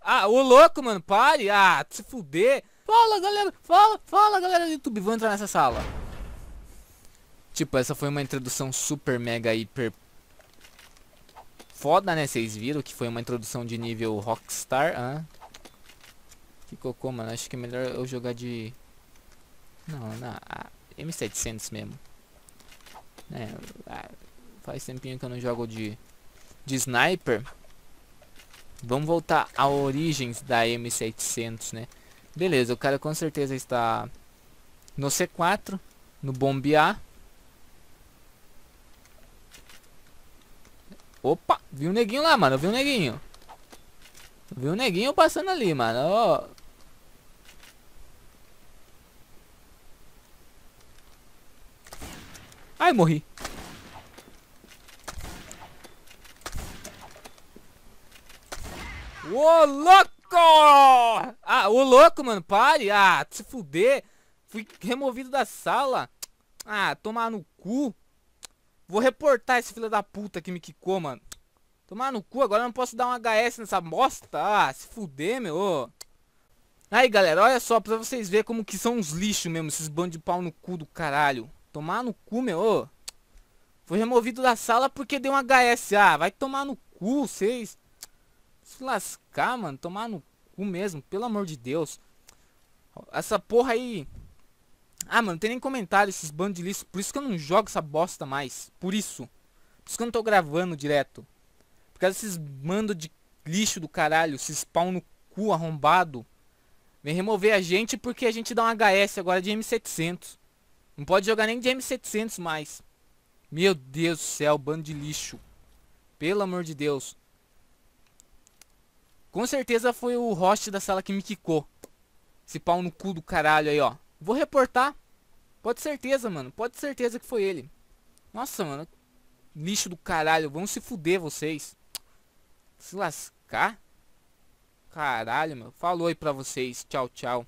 Ah, o louco, mano, pare! Ah, se fuder! Fala, galera! Fala, fala, galera do YouTube! Vou entrar nessa sala. Tipo, essa foi uma introdução super mega hiper foda, né? Vocês viram que foi uma introdução de nível Rockstar, hã? Ah. como, mano. Acho que é melhor eu jogar de... Não, na ah, M700 mesmo. É, ah, Faz tempinho que eu não jogo de, de sniper. Vamos voltar à origens da M700, né? Beleza, o cara com certeza está no C4, no bombear. Opa, vi um neguinho lá, mano, vi um neguinho. Vi um neguinho passando ali, mano, Oh. Ai, morri. Ô, louco! Ah, ô, louco, mano, pare. Ah, se fuder. Fui removido da sala. Ah, tomar no cu. Vou reportar esse filho da puta que me quicou, mano. Tomar no cu, agora eu não posso dar um HS nessa bosta. Ah, se fuder, meu. Aí, galera, olha só, pra vocês verem como que são uns lixos mesmo, esses bandos de pau no cu do caralho. Tomar no cu, meu. Fui Foi removido da sala porque deu um HS. Ah, vai tomar no cu, vocês... Se lascar, mano. Tomar no cu mesmo. Pelo amor de Deus. Essa porra aí. Ah, mano, tem nem comentário esses bandos de lixo. Por isso que eu não jogo essa bosta mais. Por isso. Por isso que eu não tô gravando direto. Por causa desses bandos de lixo do caralho. se spawn no cu arrombado. Vem remover a gente porque a gente dá um HS agora de M700. Não pode jogar nem de M700 mais. Meu Deus do céu, bando de lixo. Pelo amor de Deus. Com certeza foi o host da sala que me quicou. Esse pau no cu do caralho aí, ó. Vou reportar. Pode certeza, mano. Pode certeza que foi ele. Nossa, mano. Lixo do caralho. Vão se fuder vocês. Se lascar. Caralho, meu. Falou aí pra vocês. Tchau, tchau.